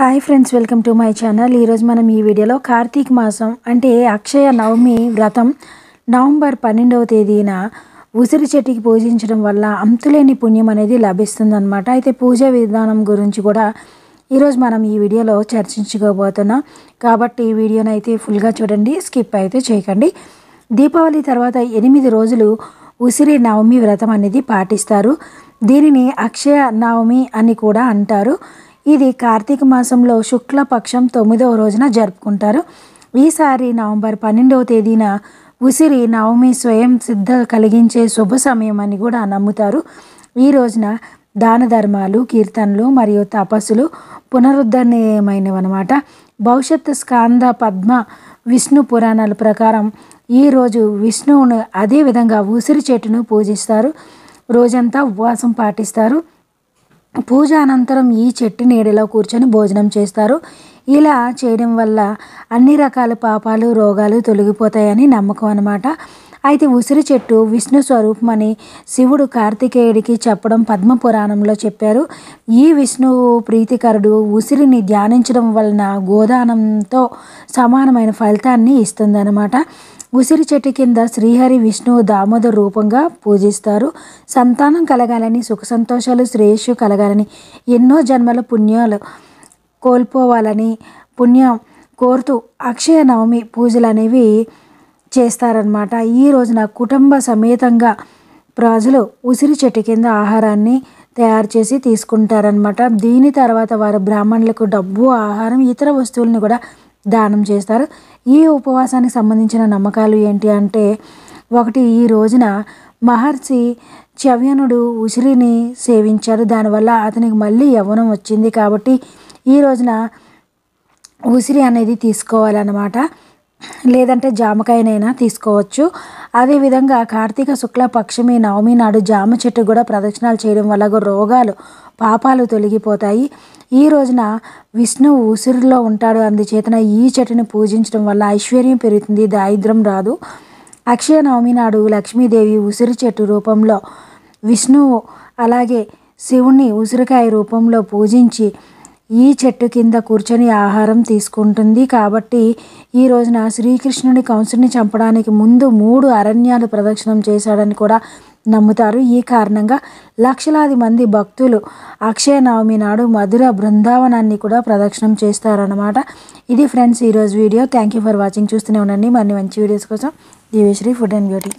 hi friends welcome to my channel ఈరోజు మనం ఈ వీడియోలో కార్తీక మాసం అంటే అక్షయ నవమి వ్రతం నవంబర్ పన్నెండవ తేదీన ఉసిరి చెట్టుకి పూజించడం వల్ల అంతులేని పుణ్యం అనేది లభిస్తుందన్నమాట అయితే పూజా విధానం గురించి కూడా ఈరోజు మనం ఈ వీడియోలో చర్చించుకోబోతున్నాం కాబట్టి ఈ వీడియోని అయితే ఫుల్గా చూడండి స్కిప్ అయితే చేయకండి దీపావళి తర్వాత ఎనిమిది రోజులు ఉసిరి నవమి వ్రతం అనేది పాటిస్తారు దీనిని అక్షయ నవమి అని కూడా అంటారు ఇది కార్తీక మాసంలో శుక్లపక్షం తొమ్మిదవ రోజున జరుపుకుంటారు ఈసారి నవంబర్ పన్నెండవ తేదీన ఉసిరి నవమి స్వయం సిద్ధ కలిగించే శుభ సమయం అని కూడా నమ్ముతారు ఈ రోజున దాన ధర్మాలు కీర్తనలు మరియు తపస్సులు పునరుద్ధరణీయమైనవన్నమాట భవిష్యత్తు స్కాంద పద్మ విష్ణు పురాణాల ప్రకారం ఈరోజు విష్ణువును అదేవిధంగా ఉసిరి చెట్టును పూజిస్తారు రోజంతా ఉపవాసం పాటిస్తారు పూజ అనంతరం ఈ చెట్టు నీడలో కూర్చొని భోజనం చేస్తారు ఇలా చేయడం వల్ల అన్ని రకాల పాపాలు రోగాలు తొలగిపోతాయని నమ్మకం అనమాట అయితే ఉసిరి చెట్టు విష్ణు స్వరూపమని శివుడు కార్తికేయుడికి చెప్పడం పద్మ పురాణంలో చెప్పారు ఈ విష్ణు ప్రీతికరుడు ఉసిరిని ధ్యానించడం వలన గోదానంతో సమానమైన ఫలితాన్ని ఇస్తుందన్నమాట ఉసిరి చెట్టు కింద శ్రీహరి విష్ణువు దామోదర రూపంగా పూజిస్తారు సంతానం కలగాలని సుఖ సంతోషాలు శ్రేయస్సు కలగాలని ఎన్నో జన్మల పుణ్యాలు కోల్పోవాలని పుణ్యం కోరుతూ అక్షయ నవమి పూజలు అనేవి చేస్తారనమాట ఈ రోజున కుటుంబ సమేతంగా ప్రజలు ఉసిరి చెట్టు కింద ఆహారాన్ని తయారు చేసి తీసుకుంటారనమాట దీని తర్వాత వారు బ్రాహ్మణులకు డబ్బు ఆహారం ఇతర వస్తువులను కూడా దానం చేస్తారు ఈ ఉపవాసానికి సంబంధించిన నమ్మకాలు ఏంటి అంటే ఒకటి ఈ రోజున మహర్షి చవ్యనుడు ఉసిరిని సేవించాడు దానివల్ల అతనికి మళ్ళీ యవ్వనం వచ్చింది కాబట్టి ఈ రోజున ఉసిరి అనేది తీసుకోవాలన్నమాట లేదంటే జామకాయనైనా తీసుకోవచ్చు అదేవిధంగా కార్తీక శుక్ల పక్షమి నవమి నాడు జామ చెట్టు కూడా ప్రదక్షిణాలు చేయడం వల్ల రోగాలు పాపాలు తొలగిపోతాయి ఈ రోజున విష్ణువు ఉసిరిలో ఉంటాడు అందుచేతన ఈ చెట్టుని పూజించడం వల్ల ఐశ్వర్యం పెరుగుతుంది దారిద్రం రాదు అక్షయ నవమి నాడు లక్ష్మీదేవి ఉసిరి చెట్టు రూపంలో విష్ణువు అలాగే శివుణ్ణి ఉసిరికాయ రూపంలో పూజించి ఈ చెట్టు కింద కూర్చొని ఆహారం తీసుకుంటుంది కాబట్టి ఈ రోజున శ్రీకృష్ణుని కంసుని చంపడానికి ముందు మూడు అరణ్యాలు ప్రదక్షిణం చేశాడని కూడా నమ్ముతారు ఈ కారణంగా లక్షలాది మంది భక్తులు అక్షయనవమి నాడు మధుర బృందావనాన్ని కూడా ప్రదక్షిణం చేస్తారనమాట ఇది ఫ్రెండ్స్ ఈరోజు video thank you for watching చూస్తూనే ఉండండి మరిన్ని మంచి వీడియోస్ కోసం దేవిశ్రీ ఫుడ్ అండ్ బ్యూటీ